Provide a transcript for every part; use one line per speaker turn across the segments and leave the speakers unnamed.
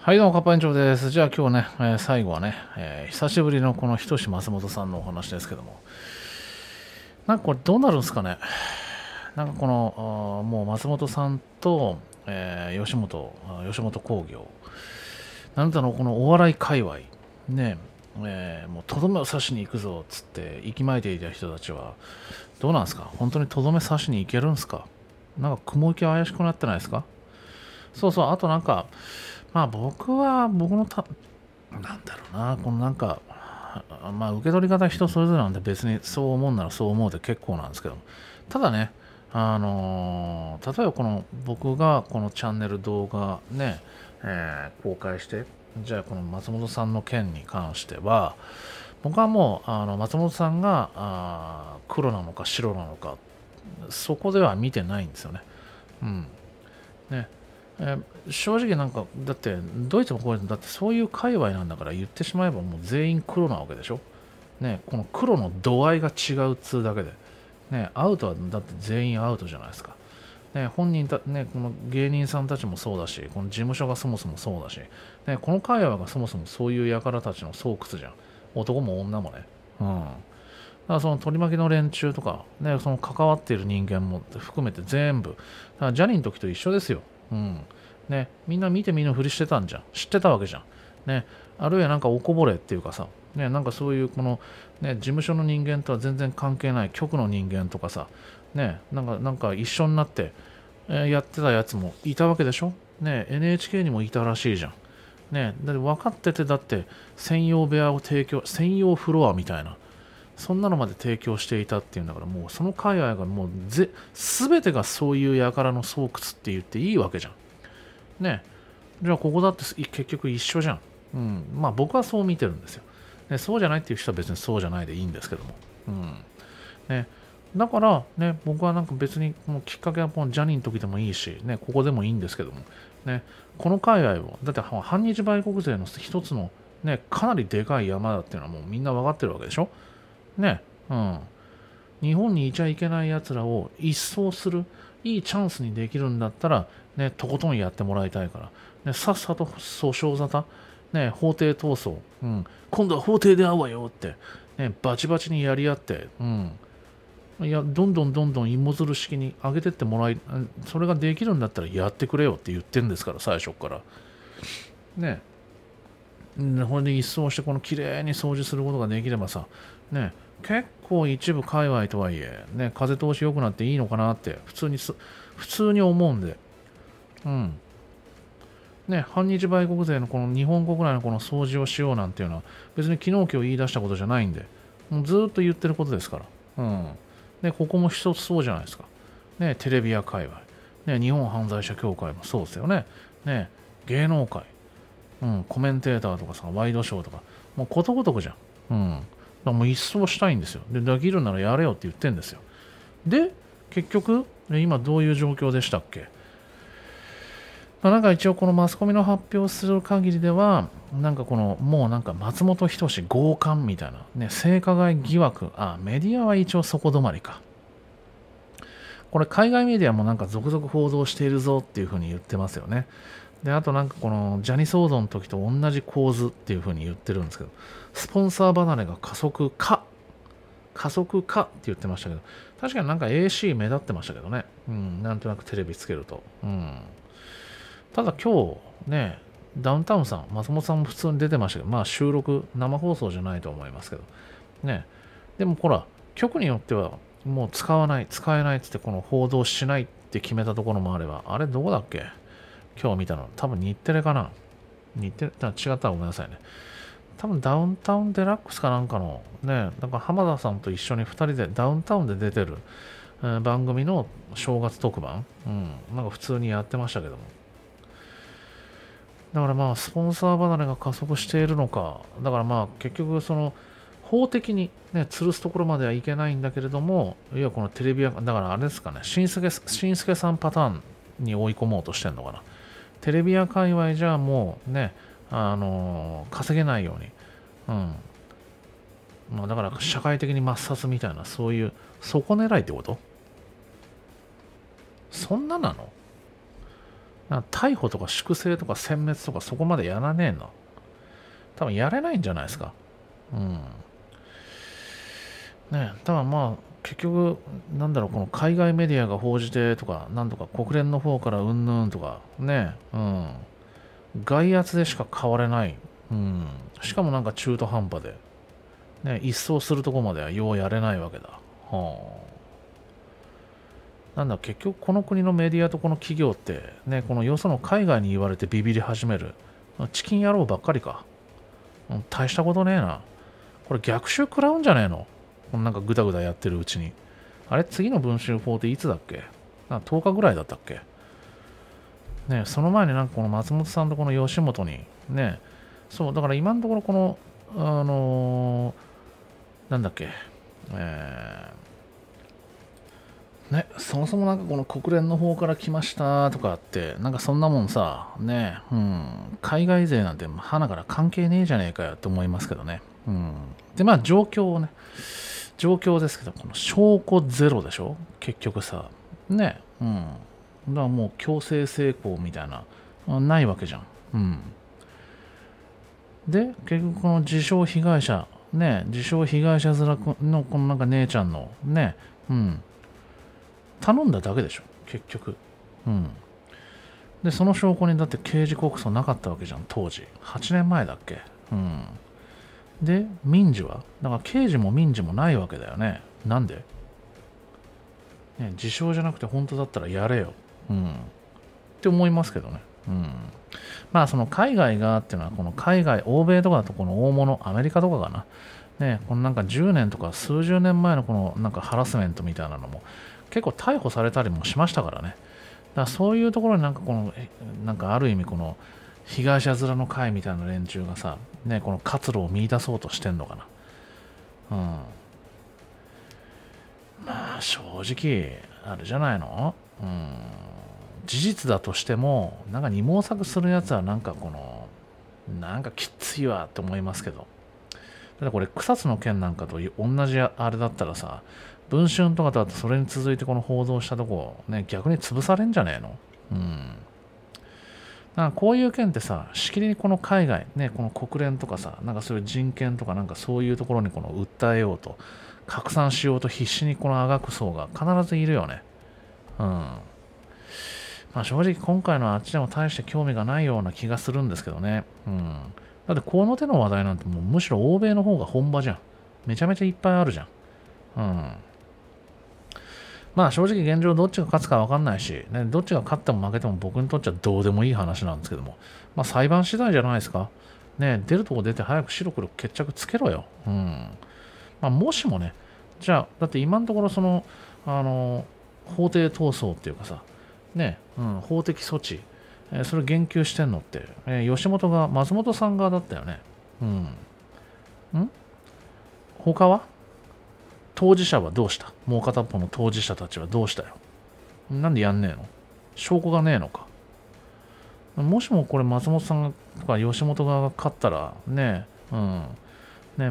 はいどうも、かっぱ園長です。じゃあ今日ね、えー、最後はね、えー、久しぶりのこのひと松本さんのお話ですけども、なんかこれどうなるんですかね。なんかこの、あもう松本さんと、えー、吉本、吉本興業、なんだろう、このお笑い界隈、ね、えもうとどめを刺しに行くぞっつって、息巻いていた人たちは、どうなんですか本当にとどめ刺しに行けるんですかなんか雲行き怪しくなってないですかそうそう、あとなんか、まあ僕は、僕のた、なんだろうな、このなんか、まあ受け取り方人それぞれなんで別にそう思うならそう思うで結構なんですけど、ただね、あのー、例えばこの僕がこのチャンネル動画ね、えー、公開して、じゃあこの松本さんの件に関しては、僕はもうあの松本さんがあ黒なのか白なのか、そこでは見てないんですよね。うん。ね。え正直なんかだってドイツもこういうだってそういう界隈なんだから言ってしまえばもう全員黒なわけでしょねこの黒の度合いが違うっつうだけでねアウトはだって全員アウトじゃないですかね本人たねこの芸人さんたちもそうだしこの事務所がそもそもそうだしねこの界隈がそもそもそういう輩たちの巣窟じゃん男も女もねうんだからその取り巻きの連中とか、ね、その関わっている人間も含めて全部、だからジャニーの時と一緒ですよ。うん。ね、みんな見て見ぬふりしてたんじゃん。知ってたわけじゃん。ね、あるいはなんかおこぼれっていうかさ、ね、なんかそういうこの、ね、事務所の人間とは全然関係ない局の人間とかさ、ね、なんかなんか一緒になって、えー、やってたやつもいたわけでしょ、ね、NHK にもいたらしいじゃん。ね、だって分かっててだって専用部屋を提供専用フロアみたいなそんなのまで提供していたっていうんだからもうその界隈がもうぜ全てがそういう輩の巣窟って言っていいわけじゃん。ねじゃあここだって結局一緒じゃん。うん、まあ僕はそう見てるんですよ、ね。そうじゃないっていう人は別にそうじゃないでいいんですけども。うんね、だから、ね、僕はなんか別にもうきっかけはもうジャニーの時でもいいし、ね、ここでもいいんですけども、ね、この界隈をだって反日売国勢の一つの、ね、かなりでかい山だっていうのはもうみんな分かってるわけでしょ。ね、うん、日本にいちゃいけないやつらを一掃するいいチャンスにできるんだったら、ね、とことんやってもらいたいから、ね、さっさと訴訟沙汰、ね、法廷闘争、うん、今度は法廷で会うわよって、ね、バチバチにやり合って、うん、いやどんどんどんどん芋づる式に上げてってもらいそれができるんだったらやってくれよって言ってるんですから最初から。ねこれで一掃してこの綺麗に掃除することができればさね結構一部界隈とはいえ、ね、風通し良くなっていいのかなって普通に普通に思うんで、うん。ね、反日売国税のこの日本国内のこの掃除をしようなんていうのは別に昨日今日言い出したことじゃないんで、もうずっと言ってることですから、うん。ね、ここも一つそうじゃないですか。ね、テレビや界隈、ね、日本犯罪者協会もそうですよね。ね、芸能界、うん、コメンテーターとかさ、ワイドショーとか、もうことごとくじゃん。うん。らもう一掃したいんですよ。で、できるならやれよって言ってんですよ。で、結局、今どういう状況でしたっけまあ、なんか一応このマスコミの発表する限りでは、なんかこの、もうなんか松本人志強姦みたいな、ね、性加害疑惑、あ、メディアは一応そこ止まりか。これ海外メディアもなんか続々報道しているぞっていうふうに言ってますよね。で、あとなんかこのジャニ騒動の時と同じ構図っていうふうに言ってるんですけど、スポンサー離れが加速か加速かって言ってましたけど、確かになんか AC 目立ってましたけどね。うん、なんとなくテレビつけると。うん。ただ今日ね、ダウンタウンさん、松本さんも普通に出てましたけど、まあ収録、生放送じゃないと思いますけど、ね。でもほら、局によってはもう使わない、使えないっつってこの報道しないって決めたところもあれば、あれどこだっけ今日見たの。多分日テレかな。日テレ、違ったらごめんなさいね。多分ダウンタウンデラックスかなんかの、ね、なんか浜田さんと一緒に2人でダウンタウンで出てる、えー、番組の正月特番、うん、なんか普通にやってましたけども。だからまあ、スポンサー離れが加速しているのか、だからまあ、結局、その、法的にね、吊るすところまではいけないんだけれども、いや、このテレビだからあれですかね、しんすけさんパターンに追い込もうとしてるのかな。テレビや界隈じゃもうね、あのー、稼げないように、うんまあ、だから社会的に抹殺みたいなそういうそこ狙いってことそんななのな逮捕とか粛清とか殲滅とかそこまでやらねえの多分やれないんじゃないですかうんね多分まあ結局、なんだろう、この海外メディアが報じてとか、なんとか国連の方からうんぬんとか、ね、うん、外圧でしか変われない、うん、しかもなんか中途半端で、ね、一掃するとこまではようやれないわけだ。はあ、なんだ、結局この国のメディアとこの企業って、ね、このよその海外に言われてビビり始める、チキン野郎ばっかりか。大したことねえな。これ逆襲食らうんじゃねえのなんかぐだぐだやってるうちに。あれ次の文春法っていつだっけな ?10 日ぐらいだったっけねその前になんかこの松本さんとこの吉本に、ねそう、だから今のところこの、あのー、なんだっけ、えー、ね、そもそもなんかこの国連の方から来ましたとかって、なんかそんなもんさ、ね、うん、海外勢なんてはなから関係ねえじゃねえかよって思いますけどね。うん。で、まあ状況をね、状況ですけど、この証拠ゼロでしょ結局さ。ね。うん。だからもう強制性交みたいな、ないわけじゃん。うん。で、結局この自称被害者、ね、自称被害者面のこのなんか姉ちゃんの、ね、うん。頼んだだけでしょ結局。うん。で、その証拠にだって刑事告訴なかったわけじゃん、当時。8年前だっけうん。で、民事はだから刑事も民事もないわけだよね。なんでね、自称じゃなくて本当だったらやれよ。うん。って思いますけどね。うん。まあその海外がっていうのはこの海外、欧米とかだとこの大物、アメリカとかかな。ね、このなんか10年とか数十年前のこのなんかハラスメントみたいなのも結構逮捕されたりもしましたからね。だからそういうところになんかこの、なんかある意味この、東あずらの会みたいな連中がさ、ね、この活路を見出そうとしてんのかな。うん。まあ、正直、あれじゃないのうん。事実だとしても、なんか二毛作するやつはなんかこの、なんかきついわって思いますけど。ただこれ、草津の件なんかと同じあれだったらさ、文春とかだとそれに続いてこの報道したとこ、ね、逆に潰されんじゃねえのうん。なんかこういう件ってさ、しきりにこの海外、ね、この国連とかさ、なんかそういう人権とかなんかそういうところにこの訴えようと、拡散しようと必死にこのあがく層が必ずいるよね。うん。まあ正直今回のあっちでも大して興味がないような気がするんですけどね。うん。だってこの手の話題なんてもうむしろ欧米の方が本場じゃん。めちゃめちゃいっぱいあるじゃん。うん。まあ正直現状どっちが勝つか分かんないし、ね、どっちが勝っても負けても僕にとっちゃどうでもいい話なんですけども、まあ裁判次第じゃないですか。ね、出るとこ出て早く白黒決着つけろよ。うん。まあもしもね、じゃあ、だって今のところその、あの、法廷闘争っていうかさ、ね、うん、法的措置、えー、それ言及してんのって、えー、吉本が松本さん側だったよね。うん。ん他は当事者はどうしたもう片方の当事者たちはどうしたよなんでやんねえの証拠がねえのかもしもこれ松本さんとか吉本側が勝ったらねえ、うん。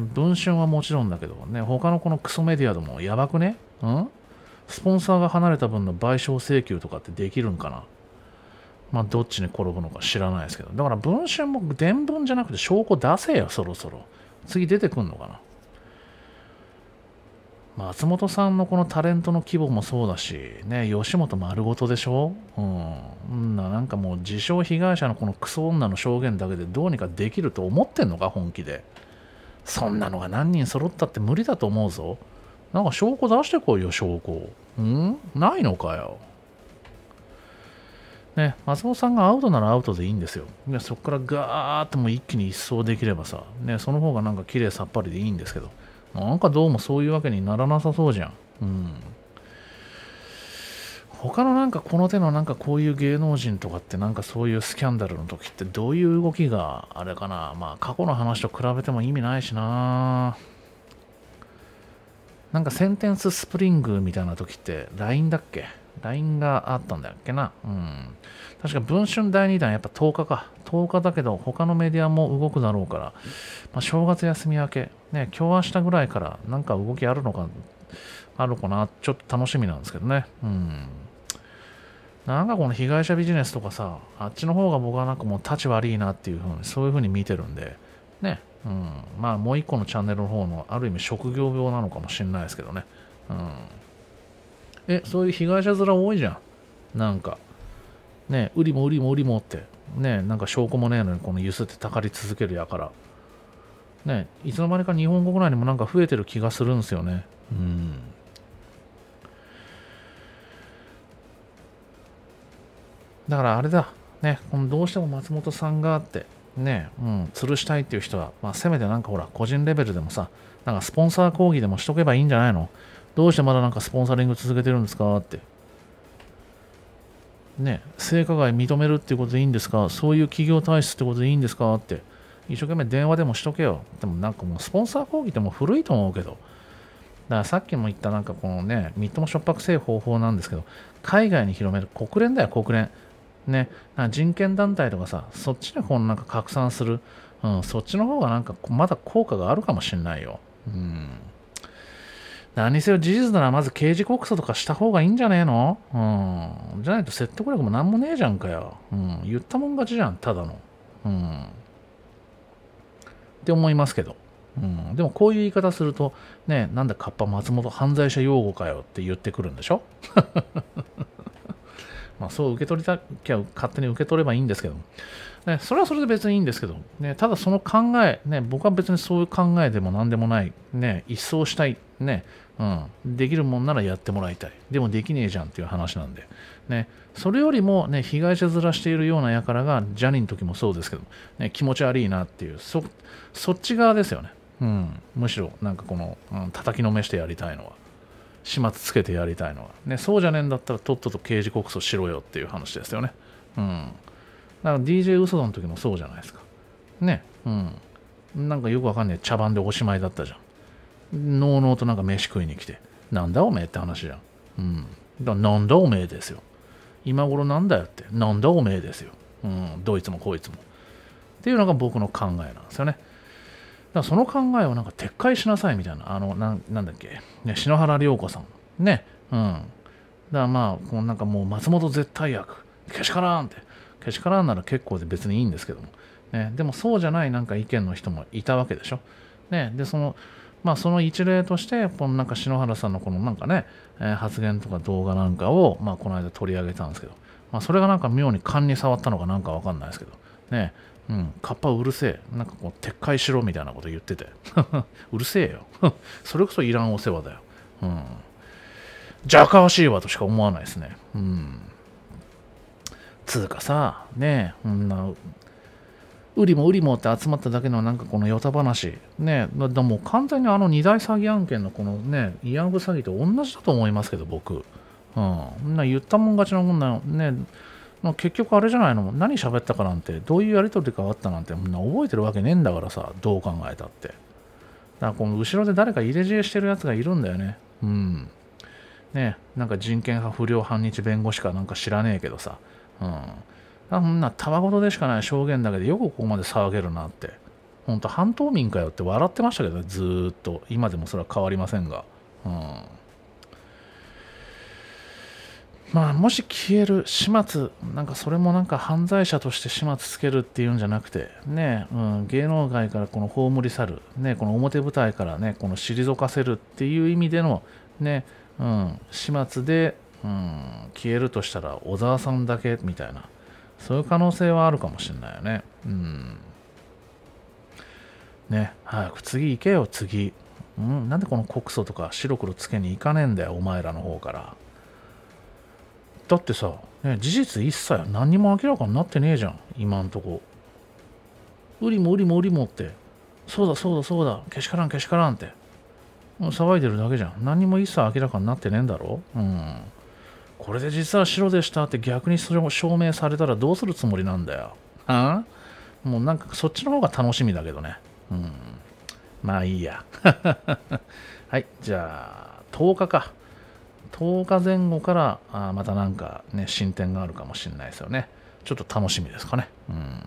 ね、文春はもちろんだけどね、他のこのクソメディアでもやばくねうんスポンサーが離れた分の賠償請求とかってできるんかなまあ、どっちに転ぶのか知らないですけど。だから文春も伝聞じゃなくて証拠出せよ、そろそろ。次出てくんのかな松本さんのこのタレントの規模もそうだし、ね、吉本丸ごとでしょうん。なんかもう自称被害者のこのクソ女の証言だけでどうにかできると思ってんのか、本気で。そんなのが何人揃ったって無理だと思うぞ。なんか証拠出してこいよ、証拠。うんないのかよ。ね、松本さんがアウトならアウトでいいんですよ。そこからガーッともう一気に一掃できればさ、ね、その方がなんか綺麗さっぱりでいいんですけど。なんかどうもそういうわけにならなさそうじゃん。うん。他のなんかこの手のなんかこういう芸能人とかってなんかそういうスキャンダルの時ってどういう動きがあれかなまあ過去の話と比べても意味ないしななんかセンテンススプリングみたいな時って LINE だっけ LINE があったんだっけな。うん。確か文春第2弾やっぱ10日か。10日だけど他のメディアも動くだろうから、まあ、正月休み明け、ね、今日明日ぐらいからなんか動きあるのか、あるかな。ちょっと楽しみなんですけどね。うん。なんかこの被害者ビジネスとかさ、あっちの方が僕はなんかもう立ち悪いなっていうふうに、そういうふうに見てるんで、ね。うん。まあもう一個のチャンネルの方のある意味職業病なのかもしれないですけどね。うん。え、そういう被害者面多いじゃん。なんか、ね、売りも売りも売りもって、ね、なんか証拠もねえのに、このゆすってたかり続けるやから。ね、いつの間にか日本国内にもなんか増えてる気がするんですよね。うん。だからあれだ、ね、このどうしても松本さんがあって、ね、うん、吊るしたいっていう人は、まあ、せめてなんかほら、個人レベルでもさ、なんかスポンサー講義でもしとけばいいんじゃないのどうしてまだなんかスポンサリング続けてるんですかって。ね、性加害認めるっていうことでいいんですかそういう企業体質ってことでいいんですかって一生懸命電話でもしとけよでもなんかもうスポンサー講義ってもう古いと思うけどだからさっきも言ったなんかこのねみっともしょっぱくせえ方法なんですけど海外に広める国連だよ国連ね人権団体とかさそっちでこのなんか拡散する、うん、そっちの方がなんかまだ効果があるかもしんないようん何せよ事実ならまず刑事告訴とかした方がいいんじゃねえのうん。じゃないと説得力も何もねえじゃんかよ。うん。言ったもん勝ちじゃん、ただの。うん。って思いますけど。うん。でもこういう言い方すると、ね、なんだカッパ松本犯罪者擁護かよって言ってくるんでしょ まあそう受け取りたきゃ勝手に受け取ればいいんですけども。ね、それはそれで別にいいんですけど、ね、ただその考え、ね、僕は別にそういう考えでも何でもない、ね、一掃したい、ねうん、できるもんならやってもらいたい、でもできねえじゃんっていう話なんで、ね、それよりも、ね、被害者面しているような輩がジャニーの時もそうですけど、ね、気持ち悪いなっていうそ、そっち側ですよね、うん、むしろなんかこの、うん、叩きのめしてやりたいのは。始末つけてやりたいのは、ね、そうじゃねえんだったらとっとと刑事告訴しろよっていう話ですよね。うんんか DJ ウソドの時もそうじゃないですか。ね。うん。なんかよくわかんない。茶番でおしまいだったじゃん。のうのうとなんか飯食いに来て。なんだおめえって話じゃん。うん。だなんだおめえですよ。今頃なんだよって。なんだおめえですよ。うん。どいつもこいつも。っていうのが僕の考えなんですよね。だからその考えをなんか撤回しなさいみたいな。あの、ななんだっけ。ね、篠原涼子さん。ね。うん。だからまあ、このなんかもう松本絶対役。けしからんって。けしからんなら結構で別にいいんですけども、ね、でもそうじゃないなんか意見の人もいたわけでしょ。ね、でそのまあその一例としてこのなんか篠原さんのこのなんかね、え発言とか動画なんかを、まあ、この間取り上げたんですけど、まあ、それがなんか妙に勘に触ったのかなんかわかんないですけどねうん、カッパうるせえ。なんかこう、撤回しろみたいなこと言ってて。うるせえよ。それこそいらんお世話だよ。うん。若ゃかわしいわとしか思わないですね。うん。つうかさねえこんな売りも売りもって集まっただけのなんかこのヨタ話ねえだもう完全にあの二大詐欺案件のこのね慰安婦詐欺と同じだと思いますけど僕うんな言ったもん勝ちのもんなね結局あれじゃないの何喋ったかなんてどういうやり取りかあったなんてな覚えてるわけねえんだからさどう考えたってだからこの後ろで誰か入れ知恵してるやつがいるんだよねうんねなんか人権派不良反日弁護士かなんか知らねえけどさうん。んな、たわごとでしかない証言だけでよくここまで騒げるなって。ほんと、半島民かよって笑ってましたけどね、ずっと。今でもそれは変わりませんが。うん。まあ、もし消える始末、なんかそれもなんか犯罪者として始末つけるっていうんじゃなくて、ね、うん、芸能界からこの葬り去る、ね、この表舞台からね、この退かせるっていう意味での、ね、うん、始末で、うん、消えるとしたら小沢さんだけみたいな、そういう可能性はあるかもしれないよね。うん。ね、早く次行けよ、次。うん、なんでこの告訴とか白黒つけに行かねえんだよ、お前らの方から。だってさ、ね、事実一切何にも明らかになってねえじゃん、今んとこ。うりもうりもうりもって、そうだそうだそうだ、けしからんけしからんって。もう騒いでるだけじゃん。何も一切明らかになってねえんだろうん。これで実は白でしたって逆にそれを証明されたらどうするつもりなんだよ。はあもうなんかそっちの方が楽しみだけどね。うん。まあいいや。はい、じゃあ10日か。10日前後からあまたなんかね、進展があるかもしれないですよね。ちょっと楽しみですかね。うん。